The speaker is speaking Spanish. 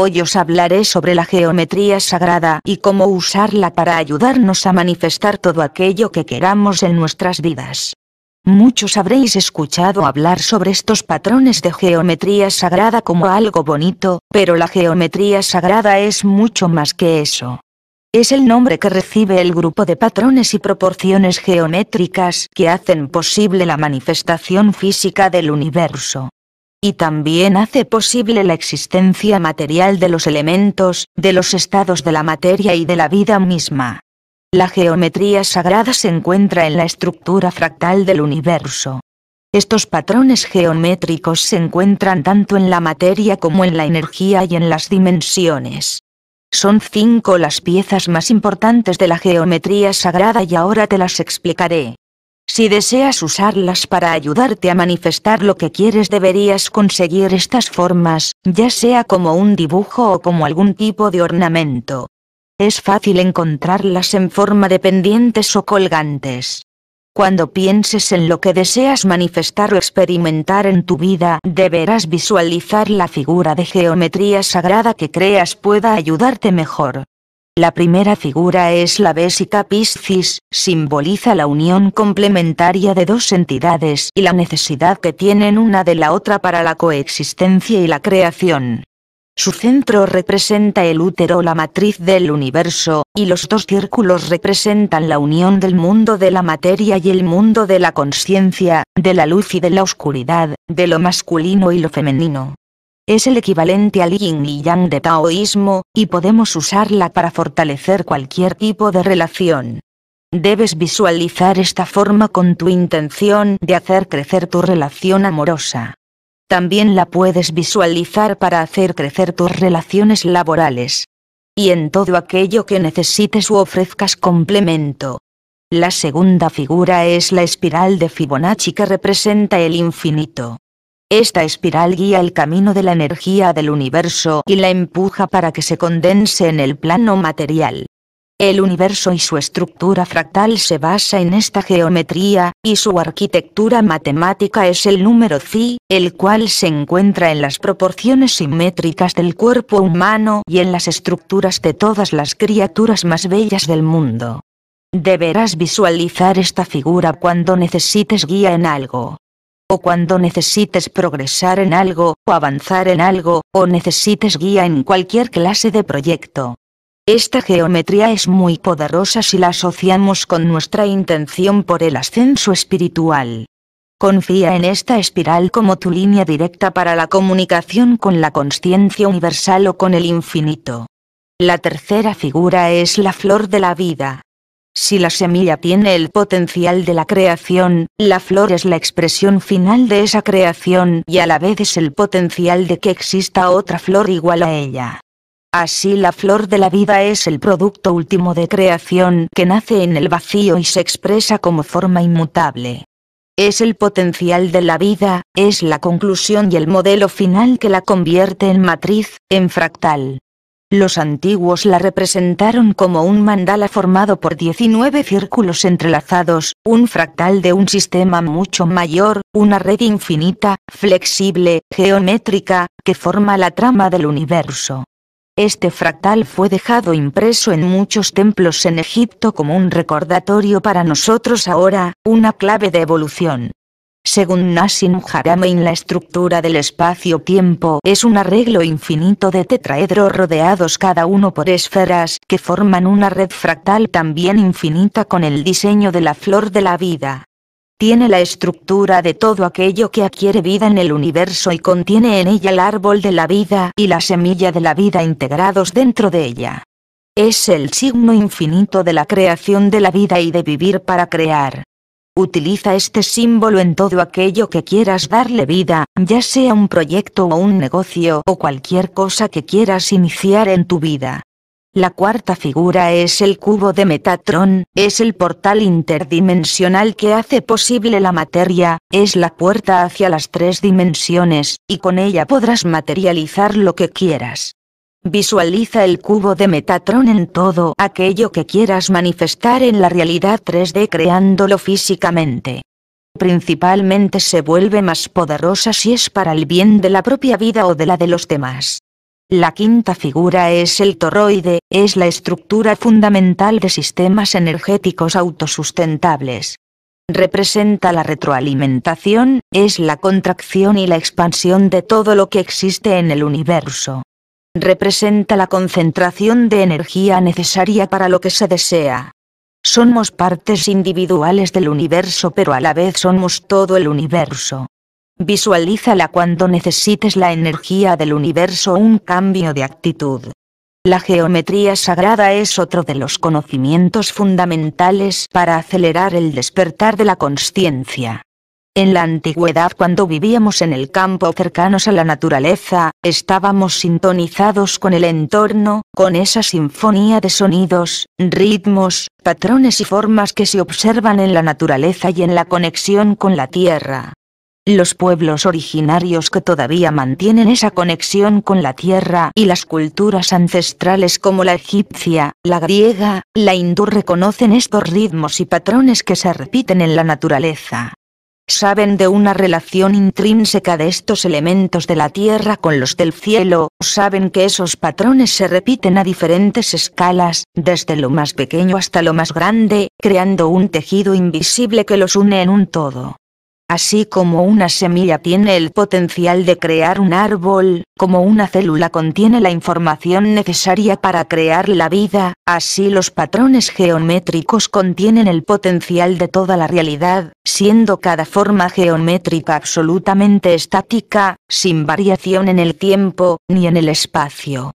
Hoy os hablaré sobre la geometría sagrada y cómo usarla para ayudarnos a manifestar todo aquello que queramos en nuestras vidas. Muchos habréis escuchado hablar sobre estos patrones de geometría sagrada como algo bonito, pero la geometría sagrada es mucho más que eso. Es el nombre que recibe el grupo de patrones y proporciones geométricas que hacen posible la manifestación física del universo y también hace posible la existencia material de los elementos, de los estados de la materia y de la vida misma. La geometría sagrada se encuentra en la estructura fractal del universo. Estos patrones geométricos se encuentran tanto en la materia como en la energía y en las dimensiones. Son cinco las piezas más importantes de la geometría sagrada y ahora te las explicaré. Si deseas usarlas para ayudarte a manifestar lo que quieres deberías conseguir estas formas, ya sea como un dibujo o como algún tipo de ornamento. Es fácil encontrarlas en forma de pendientes o colgantes. Cuando pienses en lo que deseas manifestar o experimentar en tu vida, deberás visualizar la figura de geometría sagrada que creas pueda ayudarte mejor. La primera figura es la bésica piscis, simboliza la unión complementaria de dos entidades y la necesidad que tienen una de la otra para la coexistencia y la creación. Su centro representa el útero, o la matriz del universo, y los dos círculos representan la unión del mundo de la materia y el mundo de la conciencia, de la luz y de la oscuridad, de lo masculino y lo femenino es el equivalente al yin y yang de taoísmo, y podemos usarla para fortalecer cualquier tipo de relación. Debes visualizar esta forma con tu intención de hacer crecer tu relación amorosa. También la puedes visualizar para hacer crecer tus relaciones laborales. Y en todo aquello que necesites u ofrezcas complemento. La segunda figura es la espiral de Fibonacci que representa el infinito. Esta espiral guía el camino de la energía del universo y la empuja para que se condense en el plano material. El universo y su estructura fractal se basa en esta geometría, y su arquitectura matemática es el número phi, el cual se encuentra en las proporciones simétricas del cuerpo humano y en las estructuras de todas las criaturas más bellas del mundo. Deberás visualizar esta figura cuando necesites guía en algo o cuando necesites progresar en algo, o avanzar en algo, o necesites guía en cualquier clase de proyecto. Esta geometría es muy poderosa si la asociamos con nuestra intención por el ascenso espiritual. Confía en esta espiral como tu línea directa para la comunicación con la conciencia universal o con el infinito. La tercera figura es la flor de la vida, si la semilla tiene el potencial de la creación, la flor es la expresión final de esa creación y a la vez es el potencial de que exista otra flor igual a ella. Así la flor de la vida es el producto último de creación que nace en el vacío y se expresa como forma inmutable. Es el potencial de la vida, es la conclusión y el modelo final que la convierte en matriz, en fractal. Los antiguos la representaron como un mandala formado por 19 círculos entrelazados, un fractal de un sistema mucho mayor, una red infinita, flexible, geométrica, que forma la trama del universo. Este fractal fue dejado impreso en muchos templos en Egipto como un recordatorio para nosotros ahora, una clave de evolución. Según Nassim Haramein la estructura del espacio-tiempo es un arreglo infinito de tetraedros rodeados cada uno por esferas que forman una red fractal también infinita con el diseño de la flor de la vida. Tiene la estructura de todo aquello que adquiere vida en el universo y contiene en ella el árbol de la vida y la semilla de la vida integrados dentro de ella. Es el signo infinito de la creación de la vida y de vivir para crear. Utiliza este símbolo en todo aquello que quieras darle vida, ya sea un proyecto o un negocio o cualquier cosa que quieras iniciar en tu vida. La cuarta figura es el cubo de Metatron, es el portal interdimensional que hace posible la materia, es la puerta hacia las tres dimensiones, y con ella podrás materializar lo que quieras. Visualiza el cubo de Metatron en todo aquello que quieras manifestar en la realidad 3D creándolo físicamente. Principalmente se vuelve más poderosa si es para el bien de la propia vida o de la de los demás. La quinta figura es el toroide, es la estructura fundamental de sistemas energéticos autosustentables. Representa la retroalimentación, es la contracción y la expansión de todo lo que existe en el universo representa la concentración de energía necesaria para lo que se desea. Somos partes individuales del universo pero a la vez somos todo el universo. Visualízala cuando necesites la energía del universo un cambio de actitud. La geometría sagrada es otro de los conocimientos fundamentales para acelerar el despertar de la consciencia. En la antigüedad cuando vivíamos en el campo cercanos a la naturaleza, estábamos sintonizados con el entorno, con esa sinfonía de sonidos, ritmos, patrones y formas que se observan en la naturaleza y en la conexión con la tierra. Los pueblos originarios que todavía mantienen esa conexión con la tierra y las culturas ancestrales como la egipcia, la griega, la hindú reconocen estos ritmos y patrones que se repiten en la naturaleza saben de una relación intrínseca de estos elementos de la tierra con los del cielo, saben que esos patrones se repiten a diferentes escalas, desde lo más pequeño hasta lo más grande, creando un tejido invisible que los une en un todo. Así como una semilla tiene el potencial de crear un árbol, como una célula contiene la información necesaria para crear la vida, así los patrones geométricos contienen el potencial de toda la realidad, siendo cada forma geométrica absolutamente estática, sin variación en el tiempo, ni en el espacio.